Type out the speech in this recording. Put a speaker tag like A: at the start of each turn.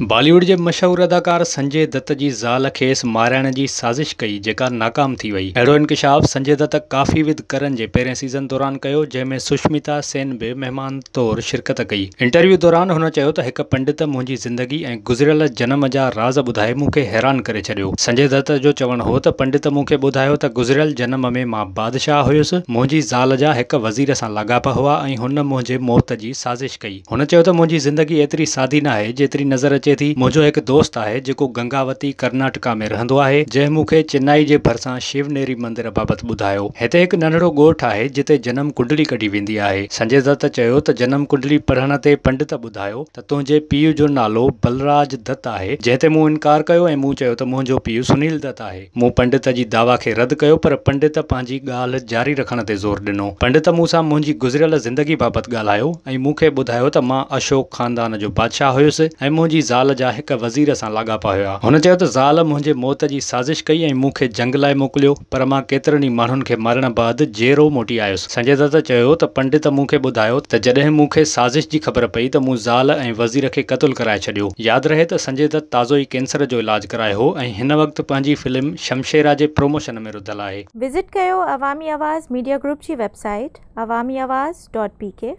A: बॉलीवुड के मशहूर अदाकार संजय दत्त की ज़ाल खेस माराइण की साज़िश कई जेका नाकाम थी वई अहिड़ो इंकिशाफ़ संजय दत्त काफ़ी विद करन जे पहिरें सीज़न दौरान कयो जंहिंमें सुष्मिता सेन भी मेहमान तौर शिरकत कई इंटरव्यू दौरान हुन चयो त पंडित मुंहिंजी ज़िंदगी ऐं गुज़िरियल जनम जा राज़ ॿुधाए मूंखे हैरान करे संजय दत्त जो चवणु हो तो पंडित मूंखे ॿुधायो त गुज़िरियल जनम में मां बादशाह हुयुसि मुंहिंजी ज़ाल जहा हिकु वज़ीर सां लाॻापा हुआ ऐं मौत की साज़िश कई हुन चयो त ज़िंदगी एतरी सादी ना आहे जेतिरी नज़र अचे थी मुंहिंजो हिकु दोस्त आहे जेको गंगावती कर्नाटका में रहंदो आहे जंहिं मूंखे चेन्नई के भरसा शिवनेरी मंदिर बाबत ॿुधायो हिते हिकु नंढड़ो ॻोठु आहे जिते जन्म कुंडली कढी वेंदी आहे संजय दत्त चयो त जनम कुंडली पढ़ने ते पंडित ॿुधायो तो तुझे पीउ जो नालो बलराज दत्त है जंहिं मु इनकार कयो ऐं मूं चयो सुनील दत्त है मु पंडित की दावा के रद्द कयो पर पंडित पंहिंजी गाल जारी रखने ते ज़ोर दिनों पंडित मूंसां मुंहिंजी गुज़िरियल ज़िंदगी बाबत ॻाल्हायो ऐं तो अशोक ख़ानदान जो बादशाह हुयुसि ज़ाल जहा हिक वज़ीर सां लाॻापा हुया हुन चयो ज़ाल मुझे मौत की साज़िश कई ऐं मूंखे जंग लाइ मोकिल पर केतर ही ई के मरण बाद जेरो मोटी आयुसि संजय दत्त चयो पंडित मुख्य ॿुधायो त जॾहिं मूंखे साज़िश की ख़बर पई तो मूं ज़ाल वज़ीर के क़तलु कराए छॾियो याद रहे तो संजय दत्त ताज़ो ही कैंसर जो इलाज करायो हो ऐं हिन वक़्तु फिल्म शमशेरा के प्रमोशन में रुधल है विज़िट कयो अवामी आवाज़ मीडिया ग्रुप जी website Awami Awaz dot P के